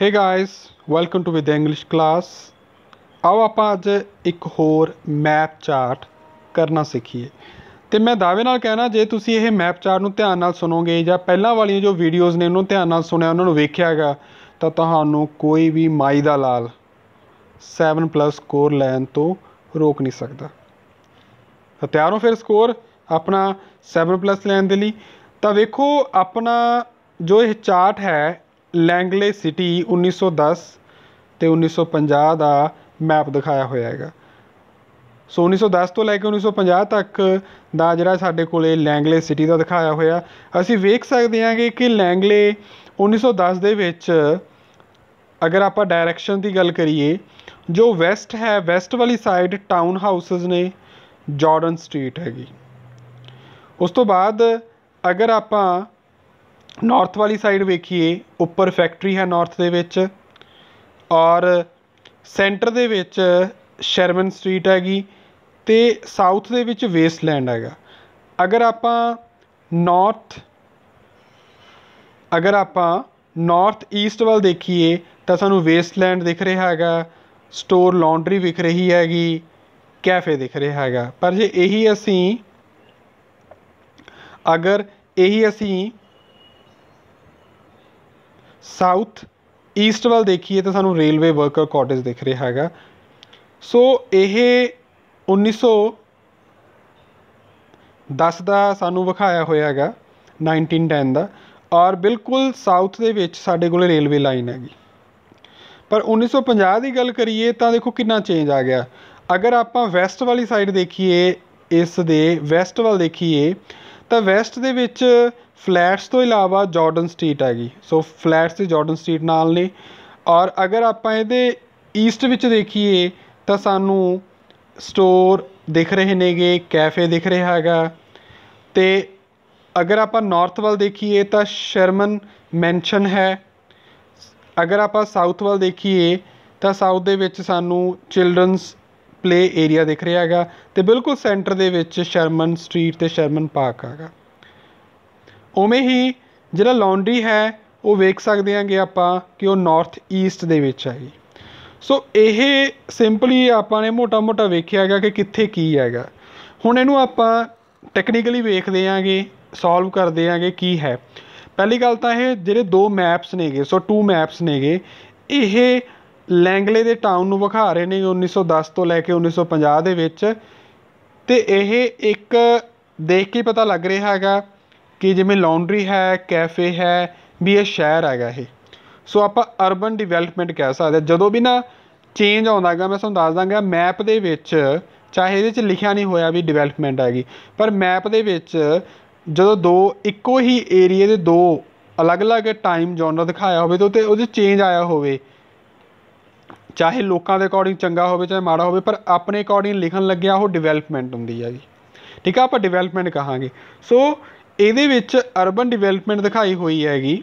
hey guys welcome to with English class ਆਓ ਆਪਾਂ ਅੱਜ ਇੱਕ ਹੋਰ ਮੈਪ ਚਾਰਟ ਕਰਨਾ ਸਿੱਖੀਏ ਤੇ ਮੈਂ ਦਾਅਵੇ ਨਾਲ ਕਹਿਣਾ ਜੇ ਤੁਸੀਂ ਇਹ ਮੈਪ ਚਾਰਟ ਨੂੰ ਧਿਆਨ ਨਾਲ ਸੁਣੋਗੇ ਜਾਂ ਪਹਿਲਾਂ ਵਾਲੀਆਂ ਜੋ ਵੀਡੀਓਜ਼ ਨੇ ਉਹਨੂੰ ਧਿਆਨ ਨਾਲ ਸੁਣਿਆ ਉਹਨਾਂ ਨੂੰ ਵੇਖਿਆਗਾ ਤਾਂ ਤੁਹਾਨੂੰ ਕੋਈ ਵੀ ਮਾਈ ਦਾ ਲਾਲ 7 ਪਲੱਸ ਸਕੋਰ ਲੈਣ ਤੋਂ ਰੋਕ ਨਹੀਂ ਸਕਦਾ ਤਾਂ ਤਿਆਰ ਹੋ ਫਿਰ ਸਕੋਰ ਆਪਣਾ 7 ਪਲੱਸ ਲੈਣ ਦੇ ਲਈ ਤਾਂ ਵੇਖੋ ਆਪਣਾ ਜੋ ਇਹ ਚਾਰਟ ਹੈ ਲੈਂਗਲੇ ਸਿਟੀ 1910 ਤੇ 1950 ਦਾ ਮੈਪ ਦਿਖਾਇਆ ਹੋਇਆ ਹੈਗਾ ਸੋ 1910 ਤੋਂ ਲੈ ਕੇ 1950 ਤੱਕ ਦਾ ਜਿਹੜਾ ਸਾਡੇ ਕੋਲੇ ਲੈਂਗਲੇ ਸਿਟੀ ਦਾ ਦਿਖਾਇਆ ਹੋਇਆ ਅਸੀਂ ਵੇਖ ਸਕਦੇ ਹਾਂ ਕਿ ਲੈਂਗਲੇ 1910 ਦੇ ਵਿੱਚ ਅਗਰ ਆਪਾਂ ਡਾਇਰੈਕਸ਼ਨ ਦੀ ਗੱਲ ਕਰੀਏ ਜੋ ਵੈਸਟ ਹੈ ਵੈਸਟ ਵਾਲੀ ਸਾਈਡ ਟਾਊਨ ਹਾਊਸਸ ਨੇ ਜਾਰਡਨ ਸਟਰੀਟ ਹੈਗੀ ਉਸ ਤੋਂ ਬਾਅਦ ਅਗਰ ਆਪਾਂ ਨੌਰਥ ਵਾਲੀ ਸਾਈਡ ਵੇਖੀਏ ਉੱਪਰ ਫੈਕਟਰੀ ਹੈ ਨੌਰਥ ਦੇ ਵਿੱਚ ਔਰ ਸੈਂਟਰ ਦੇ ਵਿੱਚ ਸ਼ਰਮਨ ਸਟਰੀਟ ਹੈਗੀ ਤੇ ਸਾਊਥ ਦੇ ਵਿੱਚ ਵੇਸਟਲੈਂਡ ਹੈਗਾ ਅਗਰ ਆਪਾਂ ਨਾਰਥ ਅਗਰ ਆਪਾਂ ਨਾਰਥ ਈਸਟ ਵੱਲ ਦੇਖੀਏ ਤਾਂ ਸਾਨੂੰ ਵੇਸਟਲੈਂਡ ਦਿਖ ਰਿਹਾ ਹੈਗਾ ਸਟੋਰ ਲਾਂਡਰੀ ਵਿਖ ਰਹੀ ਹੈਗੀ ਕੈਫੇ ਦਿਖ ਰਿਹਾ ਹੈਗਾ ਪਰ ਜੇ ਇਹੀ ਅਸੀਂ ਅਗਰ ਇਹੀ ਅਸੀਂ ਸਾਊਥ ਈਸਟ ਵੱਲ ਦੇਖੀਏ ਤਾਂ ਸਾਨੂੰ ਰੇਲਵੇ ਵਰਕਰ ਕਾਟੇਜ ਦਿਖ ਰਿਹਾ ਹੈਗਾ ਸੋ ਇਹ 1910 ਦਾ ਸਾਨੂੰ ਵਿਖਾਇਆ ਹੋਇਆ ਹੈਗਾ 1910 ਦਾ ਔਰ ਬਿਲਕੁਲ ਸਾਊਥ ਦੇ ਵਿੱਚ ਸਾਡੇ ਕੋਲੇ ਰੇਲਵੇ ਲਾਈਨ ਹੈਗੀ ਪਰ 1950 ਦੀ ਗੱਲ ਕਰੀਏ ਤਾਂ ਦੇਖੋ ਕਿੰਨਾ ਚੇਂਜ ਆ ਗਿਆ ਅਗਰ ਆਪਾਂ ਵੈਸਟ ਵਾਲੀ ਸਾਈਡ ਦੇਖੀਏ ਇਸ ਦੇ ਵੈਸਟ ਵੱਲ ਦੇਖੀਏ ਤਾਂ ਵੈਸਟ ਦੇ ਵਿੱਚ ਫਲੈਟਸ ਤੋਂ ਇਲਾਵਾ ਜਾਰਡਨ ਸਟਰੀਟ ਹੈਗੀ ਸੋ ਫਲੈਟਸ ਤੇ ਜਾਰਡਨ ਸਟਰੀਟ ਨਾਲ ਨੇ ਔਰ ਅਗਰ ਆਪਾਂ ਇਹਦੇ ਈਸਟ ਵਿੱਚ ਦੇਖੀਏ ਤਾਂ ਸਾਨੂੰ ਸਟੋਰ ਦਿਖ ਰਹੇ ਨੇਗੇ ਕੈਫੇ ਦਿਖ ਰਿਹਾ ਹੈਗਾ ਤੇ ਅਗਰ ਆਪਾਂ ਨਾਰਥ ਵੱਲ ਦੇਖੀਏ ਤਾਂ ਸ਼ਰਮਨ ਮੈਂਸ਼ਨ ਹੈ ਅਗਰ ਆਪਾਂ ਸਾਊਥ ਵੱਲ ਦੇਖੀਏ ਤਾਂ ਸਾਊਥ ਦੇ ਵਿੱਚ ਸਾਨੂੰ ਚਿਲਡਰਨਸ ਪਲੇ ਏਰੀਆ ਦਿਖ ਰਿਹਾ ਹੈਗਾ ਤੇ ਬਿਲਕੁਲ ਸੈਂਟਰ ਦੇ ਵਿੱਚ ਸ਼ਰਮਨ ਸਟਰੀਟ ਤੇ ਸ਼ਰਮਨ ਪਾਰਕ ਹੈਗਾ ਉਵੇਂ ਹੀ ਜਿਹੜਾ ਲਾਂਡਰੀ ਹੈ ਉਹ ਵੇਖ ਸਕਦੇ ਆਂਗੇ ਆਪਾਂ ਕਿ ਉਹ ਨਾਰਥ ਈਸਟ ਦੇ ਵਿੱਚ ਹੈ ਜੀ ਸੋ ਇਹ ਸਿੰਪਲੀ ਆਪਾਂ ਨੇ ਮੋਟਾ-ਮੋਟਾ ਵੇਖਿਆ ਹੈਗਾ ਕਿ ਕਿੱਥੇ ਕੀ ਹੈਗਾ ਹੁਣ ਇਹਨੂੰ ਆਪਾਂ ਟੈਕਨੀਕਲੀ ਵੇਖਦੇ ਆਂਗੇ ਸੋਲਵ ਕਰਦੇ ਆਂਗੇ ਕੀ ਹੈ ਪਹਿਲੀ ਗੱਲ ਤਾਂ ਇਹ ਜਿਹੜੇ ਦੋ ਮੈਪਸ ਨੇਗੇ ਸੋ ਟੂ ਮੈਪਸ ਨੇਗੇ ਇਹ ਲੈਂਗਲੇ ਦੇ ਟਾਊਨ ਨੂੰ ਵਿਖਾ ਰਹੇ ਨੇ 1910 ਤੋਂ ਲੈ ਕੇ 1950 ਦੇ ਵਿੱਚ ਤੇ ਇਹ ਇੱਕ ਦੇਖ ਕੇ ਪਤਾ ਲੱਗ ਰਿਹਾ ਹੈਗਾ ਕਿ ਜਿਵੇਂ ਲਾਂਡਰੀ ਹੈ ਕੈਫੇ ਹੈ ਵੀ ਇਹ ਸ਼ਹਿਰ ਹੈਗਾ ਇਹ ਸੋ ਆਪਾਂ ਅਰਬਨ ਡਿਵੈਲਪਮੈਂਟ ਕਹਿ ਸਕਦੇ ਜਦੋਂ ਵੀ ਨਾ ਚੇਂਜ ਆਉਂਦਾ ਹੈਗਾ ਮੈਂ ਤੁਹਾਨੂੰ ਦੱਸ ਦਾਂਗਾ ਮੈਪ ਦੇ ਵਿੱਚ ਚਾਹੇ ਇਹਦੇ 'ਚ ਲਿਖਿਆ ਨਹੀਂ ਹੋਇਆ ਵੀ ਡਿਵੈਲਪਮੈਂਟ ਹੈਗੀ ਪਰ ਮੈਪ ਦੇ ਵਿੱਚ ਜਦੋਂ ਦੋ ਇੱਕੋ ਹੀ ਏਰੀਆ ਦੇ ਦੋ ਅਲੱਗ-ਅਲੱਗ ਟਾਈਮ ਜ਼ੋਨ ਦਿਖਾਇਆ ਹੋਵੇ ਤੇ ਉਤੇ ਉਹਦੇ ਚੇਂਜ ਆਇਆ ਹੋਵੇ ਚਾਹੇ ਲੋਕਾਂ ਦੇ ਅਕੋਰਡਿੰਗ ਚੰਗਾ ਹੋਵੇ ਚਾਹੇ ਮਾੜਾ ਹੋਵੇ ਪਰ ਆਪਣੇ ਅਕੋਰਡਿੰਗ ਲਿਖਣ ਲੱਗਿਆ ਉਹ ਡਿਵੈਲਪਮੈਂਟ ਹੁੰਦੀ ਹੈ ਜੀ ਠੀਕ ਆ ਆਪਾਂ ਡਿਵੈਲਪਮੈਂਟ ਕਹਾਂਗੇ ਸੋ ਇਹਦੇ ਵਿੱਚ ਅਰਬਨ ਡਿਵੈਲਪਮੈਂਟ ਦਿਖਾਈ ਹੋਈ ਹੈਗੀ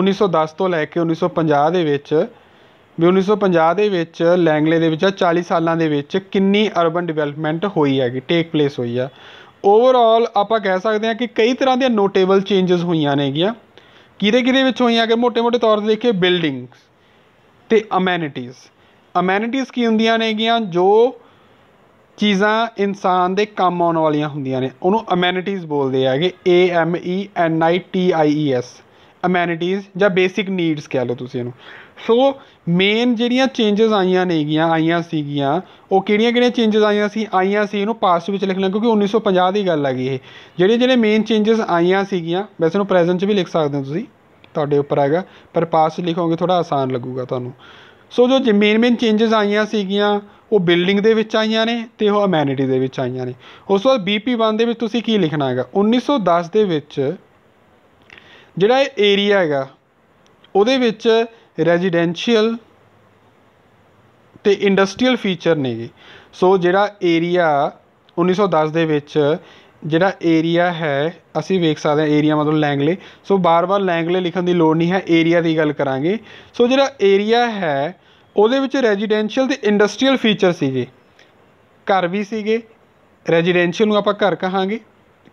1910 ਤੋਂ ਲੈ ਕੇ 1950 ਦੇ ਵਿੱਚ ਵੀ 1950 ਦੇ ਵਿੱਚ ਲੈਂਗਲੇ ਦੇ ਵਿੱਚ 40 ਸਾਲਾਂ ਦੇ ਵਿੱਚ ਕਿੰਨੀ ਅਰਬਨ ਡਿਵੈਲਪਮੈਂਟ ਹੋਈ ਹੈਗੀ ਟੇਕ ਪਲੇਸ ਹੋਈ ਆ ਓਵਰਆਲ ਆਪਾਂ ਕਹਿ ਸਕਦੇ ਹਾਂ ਕਿ ਕਈ ਤਰ੍ਹਾਂ ਦੀਆਂ ਨੋਟੇਬਲ ਚੇਂਜਸ ਹੋਈਆਂ ਨੇਗੀਆਂ ਕਿਹਦੇ ਕਿਹਦੇ ਵਿੱਚ ਹੋਈਆਂ ਕਿ ਮੋٹے-ਮੋٹے ਤੌਰ ਤੇ ਦੇਖੀਏ ਬਿਲਡਿੰਗਸ ਤੇ ਅਮੈਨਿਟੀਜ਼ ਅਮੈਨਿਟੀਜ਼ ਕੀ ਹੁੰਦੀਆਂ ਨੇਗੀਆਂ ਜੋ ਚੀਜ਼ਾਂ ਇਨਸਾਨ ਦੇ ਕੰਮ ਆਉਣ ਵਾਲੀਆਂ ਹੁੰਦੀਆਂ ਨੇ ਉਹਨੂੰ ਅਮੈਨਿਟੀਜ਼ ਬੋਲਦੇ ਹੈਗੇ A M E N I T I E S amenities ਜਾਂ ਬੇਸਿਕ ਨੀਡਸ ਕਹਿ ਲਓ ਤੁਸੀਂ ਇਹਨੂੰ ਸੋ ਮੇਨ ਜਿਹੜੀਆਂ ਚੇਂਜਸ ਆਈਆਂ ਨੇਗੀਆਂ ਆਈਆਂ ਸੀਗੀਆਂ ਉਹ ਕਿਹੜੀਆਂ ਕਿਹੜੀਆਂ ਚੇਂਜਸ ਆਈਆਂ ਸੀ ਆਈਆਂ ਸੀ ਇਹਨੂੰ ਪਾਸਟ ਵਿੱਚ ਲਿਖਣਾ ਕਿਉਂਕਿ 1950 ਦੀ ਗੱਲ ਹੈਗੀ ਇਹ ਜਿਹੜੇ ਜਿਹੜੇ ਮੇਨ ਚੇਂਜਸ ਆਈਆਂ ਸੀਗੀਆਂ ਵੈਸੇ ਇਹਨੂੰ ਪ੍ਰੈਜ਼ੈਂਟ 'ਚ ਵੀ ਲਿਖ ਸਕਦੇ ਹੋ ਤੁਸੀਂ ਤੁਹਾਡੇ ਉੱਪਰ ਹੈਗਾ ਪਰ ਪਾਸਟ ਲਿਖੋਗੇ ਥੋੜਾ ਆਸਾਨ ਲੱਗੂਗਾ ਤੁਹਾਨੂੰ ਸੋ ਜੋ ਮੇਨ ਮੇਨ ਚੇਂਜਸ ਆਈਆਂ ਸੀਗੀਆਂ ਉਹ ਬਿਲਡਿੰਗ ਦੇ ਵਿੱਚ ਆਈਆਂ ਨੇ ਤੇ ਉਹ ਅਮੈਨਿਟੀ ਦੇ ਵਿੱਚ ਆਈਆਂ ਨੇ ਉਸ ਤੋਂ ਬਾਅਦ BP1 ਦੇ ਵਿੱਚ ਤੁਸੀਂ ਕੀ ਲਿਖਣਾ ਹੈਗਾ 1910 ਦੇ ਵਿੱਚ ਜਿਹੜਾ ਇਹ ਏਰੀਆ ਹੈਗਾ ਉਹਦੇ ਵਿੱਚ ਰੈਜ਼ੀਡੈਂਸ਼ੀਅਲ ਤੇ ਇੰਡਸਟਰੀਅਲ ਫੀਚਰ ਨੇ ਸੋ ਜਿਹੜਾ ਏਰੀਆ 1910 ਦੇ ਵਿੱਚ ਜਿਹੜਾ ਏਰੀਆ ਹੈ ਅਸੀਂ ਵੇਖ ਸਕਦੇ ਹਾਂ ਏਰੀਆ ਮਤਲਬ ਲੈਂਗਲੇ ਸੋ ਬਾਰ-ਬਾਰ ਲੈਂਗਲੇ ਲਿਖਣ ਦੀ ਲੋੜ ਨਹੀਂ ਹੈ ਏਰੀਆ ਦੀ ਗੱਲ ਕਰਾਂਗੇ ਸੋ ਜਿਹੜਾ ਏਰੀਆ ਹੈ ਉਹਦੇ ਵਿੱਚ ਰੈਜ਼ੀਡੈਂਸ਼ੀਅਲ ਤੇ ਇੰਡਸਟਰੀਅਲ ਫੀਚਰ ਸੀਗੇ ਘਰ ਵੀ ਸੀਗੇ ਰੈਜ਼ੀਡੈਂਸ਼ੀਅਲ ਨੂੰ ਆਪਾਂ ਘਰ ਕਹਾਂਗੇ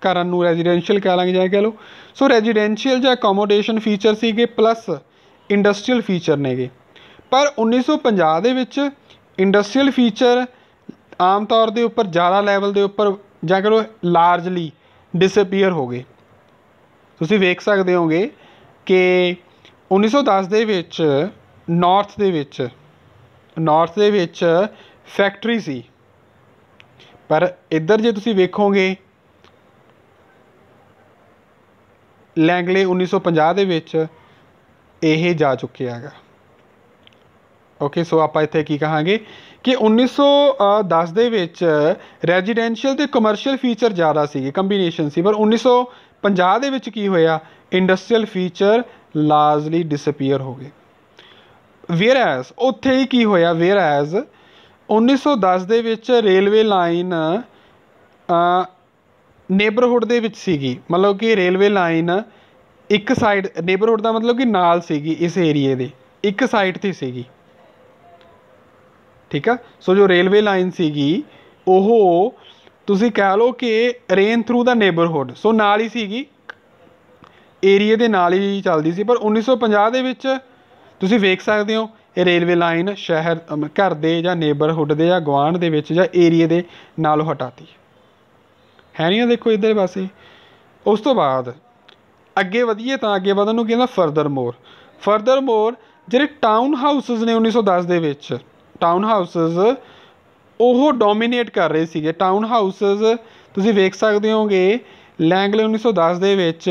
ਘਰਾਂ ਨੂੰ ਰੈਜ਼ੀਡੈਂਸ਼ੀਅਲ ਕਹ ਲਾਂਗੇ ਜਾਂ ਕਹ ਲਓ ਸੋ ਰੈਜ਼ੀਡੈਂਸ਼ੀਅਲ ਜਾਂ ਅਕੋਮੋਡੇਸ਼ਨ ਫੀਚਰ ਸੀਗੇ ਪਲੱਸ ਇੰਡਸਟਰੀਅਲ ਫੀਚਰ ਨੇਗੇ ਪਰ 1950 ਦੇ ਵਿੱਚ ਇੰਡਸਟਰੀਅਲ ਫੀਚਰ ਆਮ ਤੌਰ ਦੇ ਉੱਪਰ ਜ਼ਿਆਦਾ ਲੈਵਲ ਦੇ ਉੱਪਰ ਜਾਂ ਲੋ ਲਾਰਜਲੀ ਡਿਸਅਪੀਅਰ ਹੋ ਗਏ ਤੁਸੀਂ ਵੇਖ ਸਕਦੇ ਹੋਗੇ ਕਿ 1910 ਦੇ ਵਿੱਚ ਨਾਰਥ ਦੇ ਵਿੱਚ ਨਾਰਥ ਦੇ ਵਿੱਚ ਫੈਕਟਰੀ ਸੀ ਪਰ ਇੱਧਰ ਜੇ ਤੁਸੀਂ ਵੇਖੋਗੇ ਲੈਂਗਲੇ 1950 ਦੇ ਵਿੱਚ ਇਹ ਜਾ ਚੁੱਕਿਆ ਹੈਗਾ ਓਕੇ ਸੋ ਆਪਾਂ ਇੱਥੇ ਕੀ ਕਹਾਂਗੇ ਕਿ 1910 ਦੇ ਵਿੱਚ ਰੈਜ਼ੀਡੈਂਸ਼ੀਅਲ ਤੇ ਕਮਰਸ਼ੀਅਲ ਫੀਚਰ ਜ਼ਿਆਦਾ ਸੀਗੇ ਕੰਬੀਨੇਸ਼ਨ ਸੀ ਪਰ 1950 ਦੇ ਵਿੱਚ ਕੀ ਹੋਇਆ ਇੰਡਸਟਰੀਅਲ ਫੀਚਰ ਲਾਰਜਲੀ ਡਿਸਅਪੀਅਰ ਹੋ ਗਏ ਵੇਰਾਸ ਉੱਥੇ ਹੀ ਕੀ ਹੋਇਆ ਵੇਰਾਸ 1910 ਦੇ ਵਿੱਚ ਰੇਲਵੇ ਲਾਈਨ ਨੇਬਰਹੂਡ ਦੇ ਵਿੱਚ ਸੀਗੀ ਮਤਲਬ ਕਿ ਰੇਲਵੇ ਲਾਈਨ ਇੱਕ ਸਾਈਡ ਨੇਬਰਹੂਡ ਦਾ ਮਤਲਬ ਕਿ ਨਾਲ ਸੀਗੀ ਇਸ ਏਰੀਏ ਦੇ ਇੱਕ ਸਾਈਡ ਤੇ ਸੀਗੀ ਠੀਕ ਆ ਸੋ ਜੋ ਰੇਲਵੇ ਲਾਈਨ ਸੀਗੀ ਉਹ ਤੁਸੀਂ ਕਹਿ ਲਓ ਕਿ ਰੇਨ ਥਰੂ ਦਾ ਨੇਬਰਹੂਡ ਸੋ ਨਾਲ ਹੀ ਸੀਗੀ ਏਰੀਏ ਦੇ ਨਾਲ ਹੀ ਚੱਲਦੀ ਸੀ ਪਰ 1950 ਦੇ ਵਿੱਚ ਤੁਸੀਂ ਵੇਖ ਸਕਦੇ ਹੋ ਇਹ ਰੇਲਵੇ ਲਾਈਨ ਸ਼ਹਿਰ ਘਰ ਦੇ ਜਾਂ ਨੇਬਰਹੁੱਡ ਦੇ ਜਾਂ ਗਵਾਂਢ ਦੇ ਵਿੱਚ ਜਾਂ ਏਰੀਆ ਦੇ ਨਾਲੋਂ ਹਟਾਤੀ ਹੈ ਨਹੀਂ ਦੇਖੋ ਇੱਧਰ ਪਾਸੇ ਉਸ ਤੋਂ ਬਾਅਦ ਅੱਗੇ ਵਧੀਏ ਤਾਂ ਅੱਗੇ ਵਧਣ ਨੂੰ ਕਹਿੰਦਾ ਫਰਦਰ ਮੋਰ ਫਰਦਰ ਮੋਰ ਜਿਹੜੇ ਟਾਊਨ ਹਾਊਸਸ ਨੇ 1910 ਦੇ ਵਿੱਚ ਟਾਊਨ ਹਾਊਸਸ ਉਹ ਡੋਮੀਨੇਟ ਕਰ ਰਹੇ ਸੀਗੇ ਟਾਊਨ ਹਾਊਸਸ ਤੁਸੀਂ ਵੇਖ ਸਕਦੇ ਹੋਗੇ ਲੈਂਗਲੇ 1910 ਦੇ ਵਿੱਚ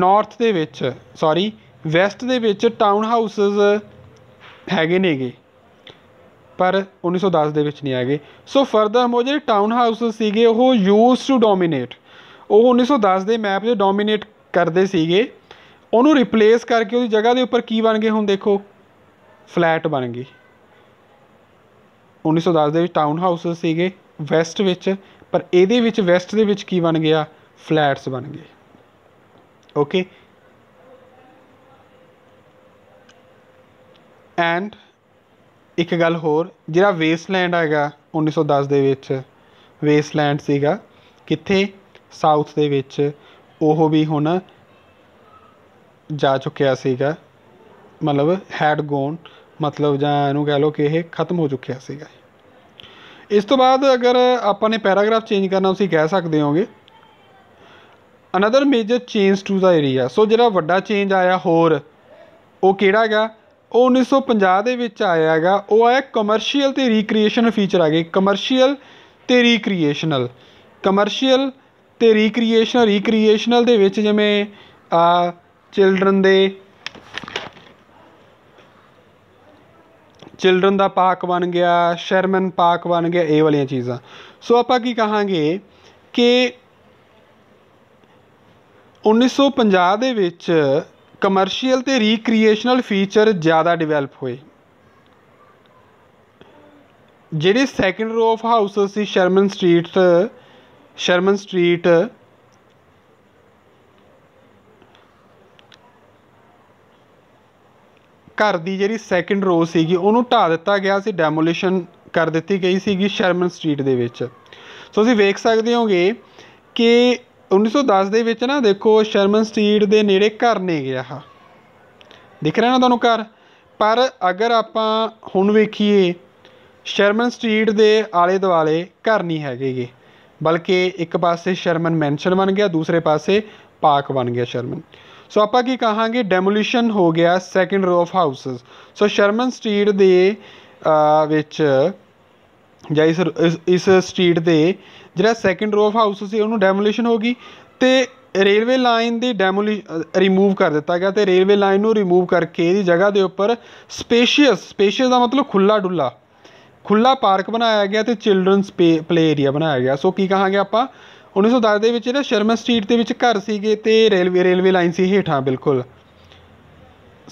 ਨਾਰਥ ਦੇ ਵਿੱਚ ਸੌਰੀ ਵੈਸਟ ਦੇ ਵਿੱਚ ਟਾਊਨ ਹਾਊਸਸ ਹੈਗੇ ਨੇਗੇ ਪਰ 1910 ਦੇ ਵਿੱਚ ਨਹੀਂ ਹੈਗੇ ਸੋ ਫਰਦਰ ਮੋ ਜਿਹੜੇ ਟਾਊਨ ਹਾਊਸਸ ਸੀਗੇ ਉਹ ਯੂਜ਼ ਟੂ ਡੋਮੀਨੇਟ ਉਹ 1910 ਦੇ ਮੈਪ 'ਤੇ ਡੋਮੀਨੇਟ ਕਰਦੇ ਸੀਗੇ ਉਹਨੂੰ ਰਿਪਲੇਸ ਕਰਕੇ ਉਹਦੀ ਜਗ੍ਹਾ ਦੇ ਉੱਪਰ ਕੀ ਬਣ ਗਏ ਹੁਣ ਦੇਖੋ ਫਲੈਟ ਬਣ ਗਏ 1910 ਦੇ ਵਿੱਚ ਟਾਊਨ ਹਾਊਸਸ ਸੀਗੇ ਵੈਸਟ ਵਿੱਚ ਪਰ ਇਹਦੇ ਵਿੱਚ ਵੈਸਟ ਦੇ ਵਿੱਚ ਕੀ ਬਣ ਗਿਆ ਫਲੈਟਸ ਬਣ ਗਏ ਓਕੇ ਐਂਡ ਇੱਕ ਗੱਲ ਹੋਰ ਜਿਹੜਾ ਵੇਸਲੈਂਡ ਹੈਗਾ 1910 ਦੇ ਵਿੱਚ ਵੇਸਲੈਂਡ ਸੀਗਾ ਕਿੱਥੇ ਸਾਊਥ ਦੇ ਵਿੱਚ ਉਹ ਵੀ ਹੁਣ ਜਾ ਚੁੱਕਿਆ ਸੀਗਾ ਮਤਲਬ ਹੈਡ ਗੋਨ ਮਤਲਬ ਜਾਂ ਇਹਨੂੰ ਕਹਿ ਲਓ ਕਿ ਇਹ ਖਤਮ ਹੋ ਚੁੱਕਿਆ ਸੀਗਾ ਇਸ ਤੋਂ ਬਾਅਦ ਅਗਰ ਆਪਾਂ ਨੇ ਪੈਰਾਗ੍ਰਾਫ ਚੇਂਜ ਕਰਨਾ ਤੁਸੀਂ ਕਹਿ ਸਕਦੇ ਹੋਗੇ ਅਨਦਰ ਮੇਜਰ ਚੇਂਜ ਟੂ ਦਾ ਏਰੀਆ ਸੋ ਜਿਹੜਾ ਵੱਡਾ ਚੇਂਜ ਆਇਆ ਹੋਰ ਉਹ ਕਿਹੜਾ ਹੈਗਾ ਉਹ 1950 ਦੇ ਵਿੱਚ ਆਇਆ ਹੈਗਾ ਉਹ ਆਇਆ ਕਮਰਸ਼ੀਅਲ ਤੇ ਰੀਕ੍ਰੀਏਸ਼ਨ ਫੀਚਰ ਆ ਗਏ ਕਮਰਸ਼ੀਅਲ ਤੇ ਰੀਕ੍ਰੀਏਸ਼ਨਲ ਕਮਰਸ਼ੀਅਲ ਤੇ ਰੀਕ੍ਰੀਏਸ਼ਨ ਰੀਕ੍ਰੀਏਸ਼ਨਲ ਦੇ ਵਿੱਚ ਜਿਵੇਂ ਆ ਚਿਲड्रन ਦੇ ਚਿਲड्रन ਦਾ ਪਾਰਕ ਬਣ ਗਿਆ ਸ਼ਰਮਨ ਪਾਰਕ ਬਣ ਗਿਆ ਇਹ ਵਾਲੀਆਂ ਚੀਜ਼ਾਂ ਸੋ ਆਪਾਂ ਕੀ ਕਹਾਂਗੇ ਕਿ 1950 ਦੇ ਵਿੱਚ ਕਮਰਸ਼ੀਅਲ ਤੇ ਰੀਕ੍ਰੀਏਸ਼ਨਲ ਫੀਚਰ ਜ਼ਿਆਦਾ ਡਿਵੈਲਪ ਹੋਏ ਜਿਹੜੇ ਸੈਕੰਡ ਰੋ ਆਫ ਹਾਊਸਸ ਸੀ ਸ਼ਰਮਨ ਸਟਰੀਟ ਸ਼ਰਮਨ ਸਟਰੀਟ ਘਰ ਦੀ ਜਿਹੜੀ ਸੈਕੰਡ ਰੋ ਸੀਗੀ ਉਹਨੂੰ ਢਾ ਦਿੱਤਾ ਗਿਆ ਸੀ ਡੈਮੋਲੀਸ਼ਨ ਕਰ ਦਿੱਤੀ ਗਈ ਸੀਗੀ ਸ਼ਰਮਨ ਸਟਰੀਟ ਦੇ ਵਿੱਚ ਸੋ ਤੁਸੀਂ ਵੇਖ ਸਕਦੇ ਹੋਗੇ ਕਿ 1910 ਦੇ ਵਿੱਚ ਨਾ ਦੇਖੋ ਸ਼ਰਮਨ ਸਟਰੀਟ ਦੇ ਨੇੜੇ ਘਰ ਨੇ ਗਿਆ ਹਾ ਦਿਖ ਰਿਹਾ ਨਾ ਤੁਹਾਨੂੰ ਘਰ ਪਰ ਅਗਰ ਆਪਾਂ ਹੁਣ ਵੇਖੀਏ ਸ਼ਰਮਨ ਸਟਰੀਟ ਦੇ ਆਲੇ ਦੁਆਲੇ ਘਰ ਨਹੀਂ ਹੈਗੇਗੇ ਬਲਕਿ ਇੱਕ ਪਾਸੇ ਸ਼ਰਮਨ ਮੈਂਸ਼ਨ ਬਣ ਗਿਆ ਦੂਸਰੇ ਪਾਸੇ ਪਾਰਕ ਬਣ ਗਿਆ ਸ਼ਰਮਨ ਸੋ ਆਪਾਂ ਕੀ ਕਹਾਂਗੇ ਡੈਮੋਲੀਸ਼ਨ ਹੋ ਗਿਆ ਸੈਕੰਡ ਰੋ ਆਫ ਹਾਊਸਸ ਸੋ ਸ਼ਰਮਨ ਸਟਰੀਟ ਦੇ ਵਿੱਚ ਜਾਂ ਇਸ ਇਸ ਸਟਰੀਟ ਦੇ ਜਿਹੜਾ ਸੈਕੰਡ ਰੋ ਆਫ ਹਾਊਸ ਸੀ ਉਹਨੂੰ ਡੈਮੋਲੀਸ਼ਨ ਹੋ ਗਈ ਤੇ ਰੇਲਵੇ ਲਾਈਨ ਦੀ ਡੈਮੋਲੀ ਰਿਮੂਵ ਕਰ ਦਿੱਤਾ ਗਿਆ ਤੇ ਰੇਲਵੇ ਲਾਈਨ ਨੂੰ ਰਿਮੂਵ ਕਰਕੇ ਇਹਦੀ ਜਗ੍ਹਾ ਦੇ ਉੱਪਰ ਸਪੇਸ਼ੀਅਸ ਸਪੇਸ਼ੀਅਸ ਦਾ ਮਤਲਬ ਖੁੱਲਾ ਡੁੱਲਾ ਖੁੱਲਾ ਪਾਰਕ ਬਣਾਇਆ ਗਿਆ ਤੇ ਚਿਲਡਰਨਸ ਪਲੇ ਏਰੀਆ ਬਣਾਇਆ ਗਿਆ ਸੋ ਕੀ ਕਹਾਂਗੇ ਆਪਾਂ 1910 ਦੇ ਵਿੱਚ ਜਿਹੜਾ ਸ਼ਰਮਾ ਸਟਰੀਟ ਦੇ ਵਿੱਚ ਘਰ ਸੀਗੇ ਤੇ ਰੇਲਵੇ ਰੇਲਵੇ ਲਾਈਨ ਸੀ ਹੇਠਾਂ ਬਿਲਕੁਲ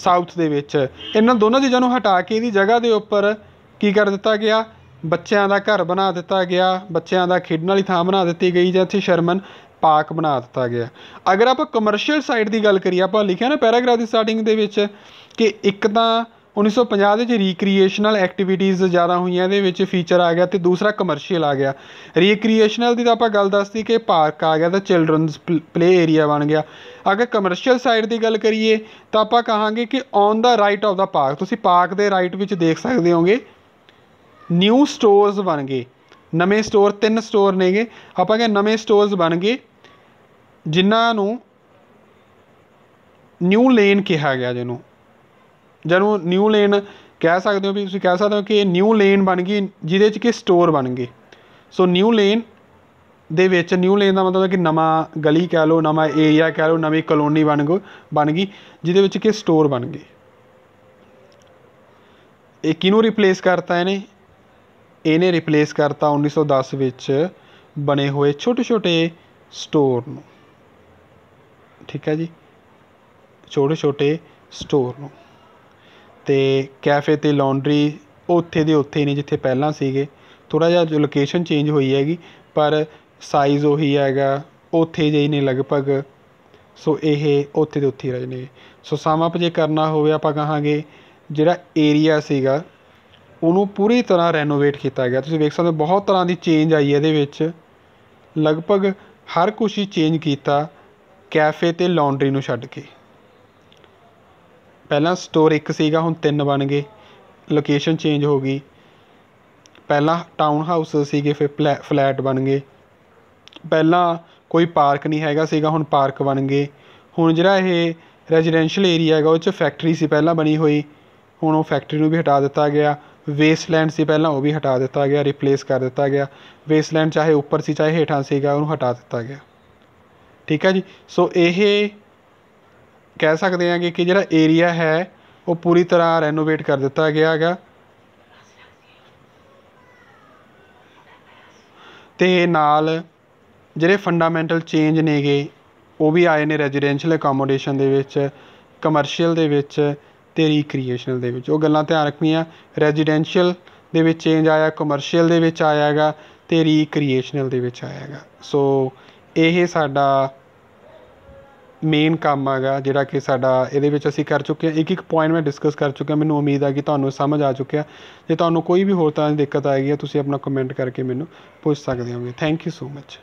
ਸਾਊਥ ਦੇ ਵਿੱਚ ਇਹਨਾਂ ਦੋਨਾਂ ਚੀਜ਼ਾਂ ਨੂੰ ਹਟਾ ਕੇ ਇਹਦੀ ਜਗ੍ਹਾ ਦੇ ਉੱਪਰ ਕੀ ਕਰ ਦਿੱਤਾ ਗਿਆ ਬੱਚਿਆਂ ਦਾ ਘਰ ਬਣਾ ਦਿੱਤਾ ਗਿਆ ਬੱਚਿਆਂ ਦਾ ਖੇਡਣ ਵਾਲੀ ਥਾਂ ਬਣਾ ਦਿੱਤੀ ਗਈ ਜਾਂ ਇੱਥੇ ਸ਼ਰਮਨ ਪਾਰਕ ਬਣਾ ਦਿੱਤਾ ਗਿਆ ਅਗਰ ਆਪਾਂ ਕਮਰਸ਼ੀਅਲ ਸਾਈਡ ਦੀ ਗੱਲ ਕਰੀਏ ਆਪਾਂ ਲਿਖਿਆ ਨਾ ਪੈਰਾਗ੍ਰਾਫ ਦੀ ਸਟਾਰਟਿੰਗ ਦੇ ਵਿੱਚ ਕਿ ਇੱਕ ਤਾਂ 1950 ਦੇ ਵਿੱਚ ਰੀਕ੍ਰੀਏਸ਼ਨਲ ਐਕਟੀਵਿਟੀਆਂ ਜ਼ਿਆਦਾ ਹੋਈਆਂ ਇਹਦੇ ਵਿੱਚ ਫੀਚਰ ਆ ਗਿਆ ਤੇ ਦੂਸਰਾ ਕਮਰਸ਼ੀਅਲ ਆ ਗਿਆ ਰੀਕ੍ਰੀਏਸ਼ਨਲ ਦੀ ਤਾਂ ਆਪਾਂ ਗੱਲ ਦੱਸਤੀ ਕਿ ਪਾਰਕ ਆ ਗਿਆ ਤਾਂ ਚਿਲਡਰਨਸ ਪਲੇ ਏਰੀਆ ਬਣ ਗਿਆ ਅਗਰ ਕਮਰਸ਼ੀਅਲ ਸਾਈਡ ਦੀ ਗੱਲ ਕਰੀਏ ਤਾਂ ਆਪਾਂ ਕਹਾਂਗੇ ਕਿ on the right of the park ਤੁਸੀਂ ਪਾਰਕ ਦੇ ਰਾਈਟ ਵਿੱਚ ਦੇਖ ਸਕਦੇ ਹੋਗੇ ਨਿਊ ਸਟੋਰਸ ਬਣ ਗਏ ਨਵੇਂ ਸਟੋਰ ਤਿੰਨ ਸਟੋਰ ਨੇਗੇ ਆਪਾਂ ਕਹਿੰਦੇ ਨਵੇਂ ਸਟੋਰਸ ਬਣ ਗਏ ਜਿਨ੍ਹਾਂ ਨੂੰ ਨਿਊ ਲੇਨ ਕਿਹਾ ਗਿਆ ਜਿਹਨੂੰ ਜਿਹਨੂੰ ਨਿਊ ਲੇਨ ਕਹਿ ਸਕਦੇ ਹੋ ਵੀ ਤੁਸੀਂ ਕਹਿ ਸਕਦੇ ਹੋ ਕਿ ਇਹ ਨਿਊ ਲੇਨ ਬਣ ਗਈ ਜਿਹਦੇ 'ਚ ਕਿ ਸਟੋਰ ਬਣ ਗਏ ਸੋ ਨਿਊ ਲੇਨ ਦੇ ਵਿੱਚ ਨਿਊ ਲੇਨ ਦਾ ਮਤਲਬ ਹੈ ਕਿ ਨਵਾਂ ਗਲੀ ਕਹਿ ਲਓ ਨਵਾਂ ਏਰੀਆ ਕਹਿ ਲਓ ਨਵੀਂ ਕਲੋਨੀ ਬਣ ਗਈ ਬਣ ਗਈ ਜਿਹਦੇ ਵਿੱਚ ਕਿ ਸਟੋਰ ਬਣ ਗਏ ਇਹ ਕਿਹਨੂੰ ਰਿਪਲੇਸ ਕਰਤਾ ਇਹਨੇ ਇਹਨੇ ਰਿਪਲੇਸ ਕਰਤਾ 1910 ਵਿੱਚ ਬਣੇ ਹੋਏ ਛੋਟੇ-ਛੋਟੇ ਸਟੋਰ ਨੂੰ ਠੀਕ ਹੈ ਜੀ ਛੋਟੇ-ਛੋਟੇ ਸਟੋਰ ਨੂੰ ਤੇ ਕੈਫੇ ਤੇ ਲਾਂਡਰੀ ਉੱਥੇ ਦੇ ਉੱਥੇ ਨੇ ਜਿੱਥੇ ਪਹਿਲਾਂ ਸੀਗੇ ਥੋੜਾ ਜਿਹਾ ਲੋਕੇਸ਼ਨ ਚੇਂਜ ਹੋਈ ਹੈਗੀ ਪਰ ਸਾਈਜ਼ ਉਹੀ ਹੈਗਾ ਉੱਥੇ ਜਿਹੀ ਨੇ ਲਗਭਗ ਸੋ ਇਹ ਉੱਥੇ ਦੇ ਉੱਥੇ ਰਹਿ ਨੇ ਸੋ ਸਮ ਅਪ ਜੇ ਕਰਨਾ ਹੋਵੇ ਆਪਾਂ ਕਹਾਂਗੇ ਜਿਹੜਾ ਏਰੀਆ ਸੀਗਾ ਉਹਨੂੰ ਪੂਰੀ ਤਰ੍ਹਾਂ ਰੈਨੋਵੇਟ ਕੀਤਾ ਗਿਆ ਤੁਸੀਂ ਵੇਖ ਸਕਦੇ ਹੋ ਬਹੁਤ ਤਰ੍ਹਾਂ ਦੀ ਚੇਂਜ ਆਈ ਇਹਦੇ ਵਿੱਚ ਲਗਭਗ ਹਰ ਕੁਝ ਹੀ ਚੇਂਜ ਕੀਤਾ ਕੈਫੇ ਤੇ ਲਾਂਡਰੀ ਨੂੰ ਛੱਡ ਕੇ ਪਹਿਲਾਂ ਸਟੋਰ ਇੱਕ ਸੀਗਾ ਹੁਣ ਤਿੰਨ ਬਣ ਗਏ ਲੋਕੇਸ਼ਨ ਚੇਂਜ ਹੋ ਗਈ ਪਹਿਲਾਂ ਟਾਊਨ ਹਾਊਸ ਸੀਗੇ ਫਿਰ ਫਲੈਟ ਬਣ ਗਏ ਪਹਿਲਾਂ ਕੋਈ ਪਾਰਕ ਨਹੀਂ ਹੈਗਾ ਸੀਗਾ ਹੁਣ ਪਾਰਕ ਬਣ ਗਏ ਹੁਣ ਜਿਹੜਾ ਇਹ ਰੈਜ਼ੀਡੈਂਸ਼ੀਅਲ ਏਰੀਆ ਹੈਗਾ ਉਹ ਚ ਫੈਕਟਰੀ ਸੀ ਪਹਿਲਾਂ ਬਣੀ ਹੋਈ ਹੁਣ ਉਹ ਫੈਕਟਰੀ ਨੂੰ ਵੀ ਹਟਾ ਦਿੱਤਾ ਗਿਆ ਵੇਸਲੈਂਡ ਸੀ ਪਹਿਲਾਂ ਉਹ ਵੀ ਹਟਾ ਦਿੱਤਾ ਗਿਆ ਰਿਪਲੇਸ ਕਰ ਦਿੱਤਾ ਗਿਆ ਵੇਸਲੈਂਡ ਚਾਹੇ ਉੱਪਰ ਸੀ ਚਾਹੇ ਹੇਠਾਂ ਸੀਗਾ ਉਹਨੂੰ ਹਟਾ ਦਿੱਤਾ ਗਿਆ ਠੀਕ ਹੈ ਜੀ ਸੋ ਇਹ ਕਹਿ ਸਕਦੇ ਹਾਂ ਕਿ ਜਿਹੜਾ ਏਰੀਆ ਹੈ ਉਹ ਪੂਰੀ ਤਰ੍ਹਾਂ ਰੈਨੋਵੇਟ ਕਰ ਦਿੱਤਾ ਗਿਆ ਹੈਗਾ ਤੇ ਨਾਲ ਜਿਹੜੇ ਫੰਡਾਮੈਂਟਲ ਚੇਂਜ ਨੇਗੇ ਉਹ ਵੀ ਆਏ ਨੇ ਰੈਜ਼ੀਡੈਂਸ਼ੀਅਲ ਅਕੋਮੋਡੇਸ਼ਨ ਦੇ ਵਿੱਚ ਕਮਰਸ਼ੀਅਲ ਦੇ ਵਿੱਚ ਤੇ ਰੀਕ੍ਰੀਏਸ਼ਨ ਦੇ ਵਿੱਚ ਉਹ ਗੱਲਾਂ ਧਿਆਨ ਰੱਖਣੀਆਂ ਰੈਜ਼ੀਡੈਂਸ਼ੀਅਲ ਦੇ ਵਿੱਚ ਚੇਂਜ ਆਇਆ ਕਮਰਸ਼ੀਅਲ ਦੇ ਵਿੱਚ ਆਇਆਗਾ ਤੇ ਰੀਕ੍ਰੀਏਸ਼ਨਲ ਦੇ ਵਿੱਚ ਆਇਆਗਾ ਸੋ ਇਹ ਸਾਡਾ ਮੇਨ ਕੰਮ ਆਗਾ ਜਿਹੜਾ ਕਿ ਸਾਡਾ ਇਹਦੇ ਵਿੱਚ ਅਸੀਂ ਕਰ ਚੁੱਕੇ ਹਾਂ ਇੱਕ ਇੱਕ ਪੁਆਇੰਟ ਮੈਂ ਡਿਸਕਸ ਕਰ ਚੁੱਕਿਆ ਮੈਨੂੰ ਉਮੀਦ ਆ ਕਿ ਤੁਹਾਨੂੰ ਸਮਝ ਆ ਚੁੱਕਿਆ ਜੇ ਤੁਹਾਨੂੰ ਕੋਈ ਵੀ ਹੋਰ ਤਰ੍ਹਾਂ ਦੀ ਦਿੱਕਤ ਆਏਗੀ ਤੁਸੀਂ ਆਪਣਾ ਕਮੈਂਟ ਕਰਕੇ ਮੈਨੂੰ ਪੁੱਛ ਸਕਦੇ ਹੋਗੇ ਥੈਂਕ ਯੂ ਸੋ ਮਚ